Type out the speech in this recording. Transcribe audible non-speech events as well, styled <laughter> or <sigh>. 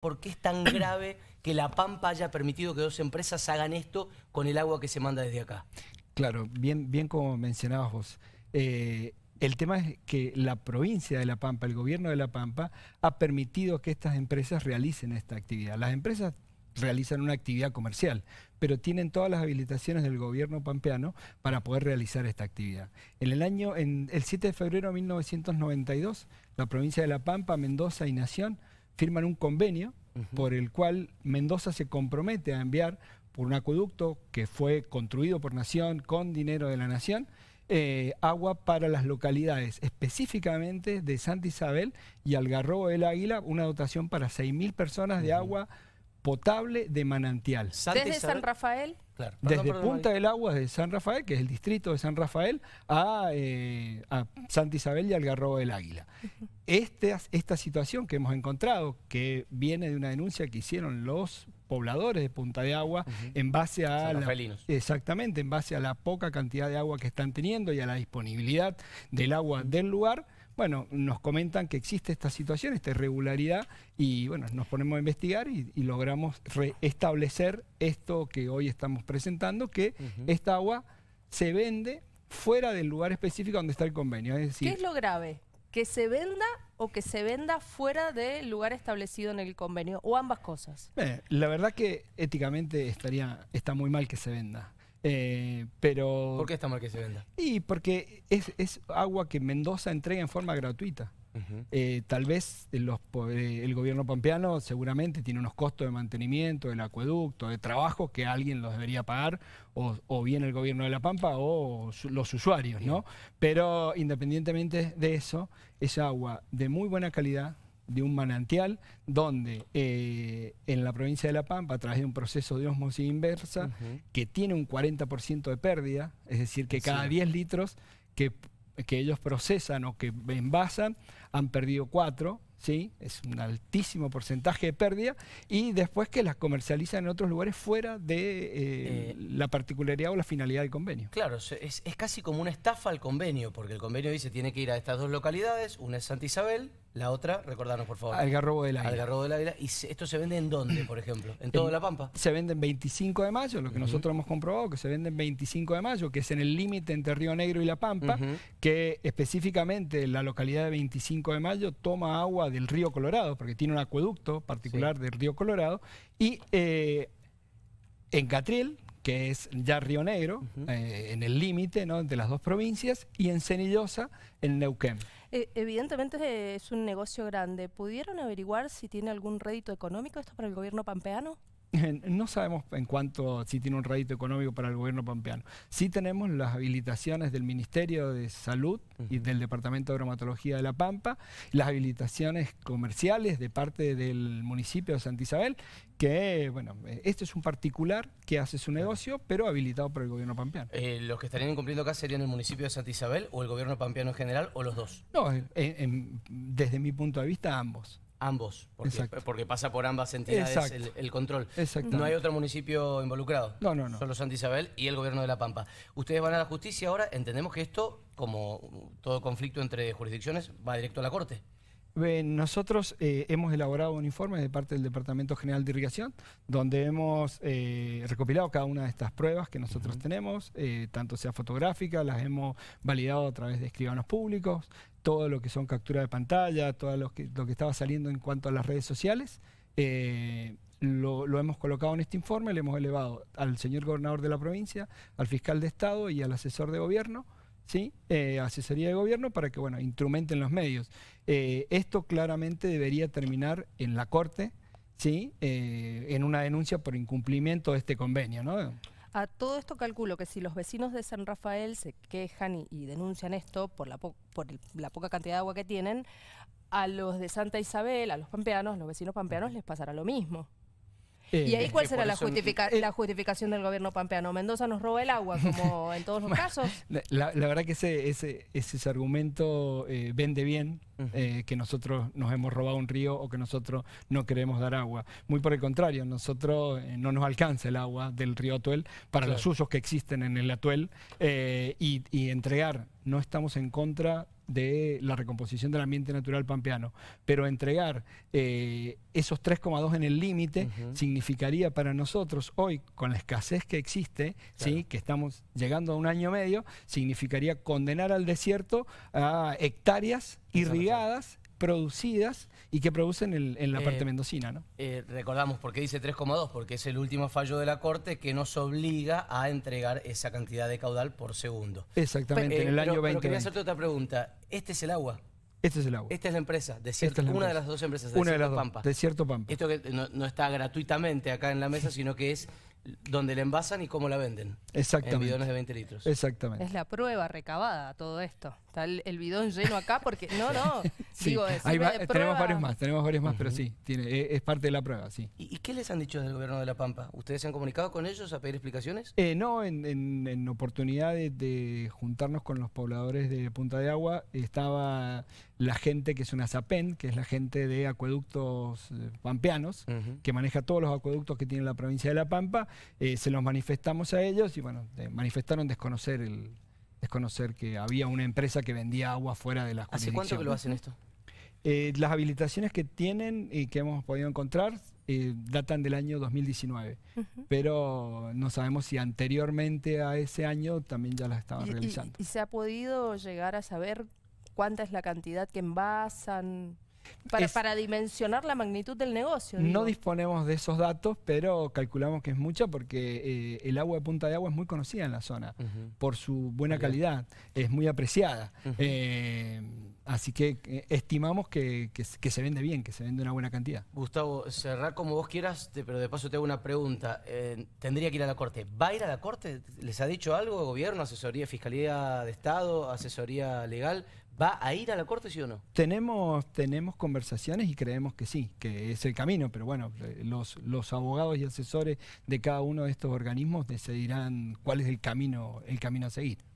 ¿Por qué es tan <coughs> grave que La Pampa haya permitido que dos empresas hagan esto con el agua que se manda desde acá? Claro, bien, bien como mencionabas vos. Eh, el tema es que la provincia de La Pampa, el gobierno de La Pampa, ha permitido que estas empresas realicen esta actividad. Las empresas realizan una actividad comercial, pero tienen todas las habilitaciones del gobierno pampeano para poder realizar esta actividad. En el año, en el 7 de febrero de 1992, la provincia de La Pampa, Mendoza y Nación firman un convenio por el cual Mendoza se compromete a enviar por un acueducto que fue construido por Nación con dinero de la Nación, eh, agua para las localidades, específicamente de Santa Isabel y Algarrobo del Águila, una dotación para 6.000 personas de agua potable de manantial. ¿Desde San Rafael? Desde Punta del Agua de San Rafael, que es el distrito de San Rafael, a, eh, a Santa Isabel y Algarrobo del Águila. Este, esta, situación que hemos encontrado, que viene de una denuncia que hicieron los pobladores de Punta de Agua en base a... la, exactamente, en base a la poca cantidad de agua que están teniendo y a la disponibilidad del agua del lugar, bueno, nos comentan que existe esta situación, esta irregularidad, y bueno, nos ponemos a investigar y, logramos restablecer esto que hoy estamos presentando, que esta agua se vende fuera del lugar específico donde está el convenio. Es decir, ¿Qué es lo grave? que se venda o que se venda fuera del lugar establecido en el convenio, o ambas cosas. Eh, la verdad que éticamente estaría, está muy mal que se venda. Eh, pero... ¿Por qué está mal que se venda? Y porque es agua que Mendoza entrega en forma gratuita. Eh, tal vez eh, el gobierno pampeano seguramente tiene unos costos de mantenimiento del acueducto, de trabajo que alguien los debería pagar, o, bien el gobierno de La Pampa o los usuarios, ¿no? Pero independientemente de eso, es agua de muy buena calidad, de un manantial donde eh, en la provincia de La Pampa, a través de un proceso de osmosis inversa, que tiene un 40% de pérdida, es decir, que cada 10 litros que que ellos procesan o que envasan han perdido cuatro, ¿sí? es un altísimo porcentaje de pérdida, y después que las comercializan en otros lugares fuera de eh, eh, la particularidad o la finalidad del convenio. Claro, es, casi como una estafa al convenio, porque el convenio dice tiene que ir a estas dos localidades, una es Santa Isabel, la otra, recordarnos por favor. Algarrobo del Águila. Algarrobo del Águila. ¿Y esto se vende en dónde, por ejemplo? ¿En toda La Pampa? Se vende en 25 de mayo, lo que nosotros hemos comprobado, que se vende en 25 de mayo, que es en el límite entre Río Negro y La Pampa, que específicamente la localidad de 25 de mayo toma agua del río Colorado, porque tiene un acueducto particular del río Colorado, y eh, en Catril, que es ya Río Negro, eh, en el límite ¿no? de las dos provincias, y en Cenillosa, en Neuquén. E, evidentemente eh, es un negocio grande. ¿Pudieron averiguar si tiene algún rédito económico esto para el gobierno pampeano? <laughs> No sabemos en cuanto si tiene un rédito económico para el gobierno pampeano. Sí tenemos las habilitaciones del Ministerio de Salud y del Departamento de Dermatología de La Pampa, las habilitaciones comerciales de parte del municipio de Santa Isabel, que, bueno, este es un particular que hace su negocio, pero habilitado por el gobierno pampeano. Eh, ¿Los que estarían incumpliendo acá serían el municipio de Santa Isabel o el gobierno pampeano en general o los dos? No, desde mi punto de vista, ambos. Ambos, porque, pasa por ambas entidades el, control. No hay otro municipio involucrado. no. Solo Santa Isabel y el gobierno de La Pampa. Ustedes van a la justicia ahora, entendemos que esto, como todo conflicto entre jurisdicciones, va directo a la Corte. Nosotros eh, hemos elaborado un informe de parte del Departamento General de Irrigación, donde hemos eh, recopilado cada una de estas pruebas que nosotros tenemos, eh, tanto sea fotográfica, las hemos validado a través de escribanos públicos, todo lo que son capturas de pantalla, todo lo que, estaba saliendo en cuanto a las redes sociales. Lo, lo, hemos colocado en este informe, le hemos elevado al señor gobernador de la provincia, al fiscal de Estado y al asesor de gobierno. ¿sí? Eh, asesoría de gobierno para que, bueno, instrumenten los medios. Eh, esto claramente debería terminar en la Corte, ¿sí? Eh, en una denuncia por incumplimiento de este convenio, ¿no? A todo esto calculo que si los vecinos de San Rafael se quejan y, denuncian esto por, la, por la poca cantidad de agua que tienen, a los de Santa Isabel, a los pampeanos, los vecinos pampeanos les pasará lo mismo. ¿Y eh, ahí cuál será la, justifica eh, la justificación del gobierno pampeano? ¿Mendoza nos roba el agua, <laughs> como en todos los casos? La, verdad que ese, ese, argumento eh, vende bien, que nosotros nos hemos robado un río o que nosotros no queremos dar agua. Muy por el contrario, nosotros no nos alcanza el agua del río Atuel para los usos que existen en el Atuel y entregar. No estamos en contra de la recomposición del ambiente natural pampeano. Pero entregar eh, esos 3,2 en el límite significaría para nosotros hoy, con la escasez que existe, ¿sí? que estamos llegando a un año medio, significaría condenar al desierto a hectáreas irrigadas producidas y que producen eh, en la parte mendocina. ¿no? Eh, recordamos por qué dice 3,2, porque es el último fallo de la Corte que nos obliga a entregar esa cantidad de caudal por segundo. Exactamente, en el eh, año 2020. Pero quería hacerte otra pregunta. ¿Este es el agua? Este es el agua. Esta es la empresa, una de las dos empresas, una de las Pampa. De Desierto Pampa. Esto que no, está gratuitamente acá en la mesa, sino que es donde la envasan y cómo la venden. Exactamente. bidones de 20 litros. Exactamente. Es la prueba recabada todo esto. Está el, bidón lleno acá porque. No, no. <laughs> sí. tenemos varios más, tenemos varios más, pero sí, tiene, e, es, parte de la prueba, sí. ¿Y, qué les han dicho del gobierno de La Pampa? ¿Ustedes se han comunicado con ellos a pedir explicaciones? Eh, no, en, oportunidad de, juntarnos con los pobladores de Punta de Agua estaba la gente que es una SAPEN, que es la gente de acueductos eh, pampeanos, que maneja todos los acueductos que tiene la provincia de La Pampa, eh, se los manifestamos a ellos y bueno, eh, manifestaron desconocer, el, desconocer que había una empresa que vendía agua fuera de las ¿Hace cuánto que lo hacen esto? las habilitaciones que tienen y que hemos podido encontrar datan del año 2019, pero no sabemos si anteriormente a ese año también ya las estaban realizando. ¿Y se ha podido llegar a saber cuánta es la cantidad que envasan, para, para, dimensionar la magnitud del negocio. No disponemos de esos datos, pero calculamos que es mucha porque eh, el agua de Punta de Agua es muy conocida en la zona por su buena calidad, es muy apreciada. Eh, así que eh, estimamos que, que, se vende bien, que se vende una buena cantidad. Gustavo, cerrar como vos quieras, pero de paso te hago una pregunta. tendría que ir a la corte. ¿Va a ir a la corte? ¿Les ha dicho algo? ¿Gobierno, asesoría, fiscalía de Estado, asesoría legal? ¿Va a ir a la corte, sí o no? Tenemos, tenemos conversaciones y creemos que sí, que es el camino, pero bueno, eh, los, los abogados y asesores de cada uno de estos organismos decidirán cuál es el camino, el camino a seguir.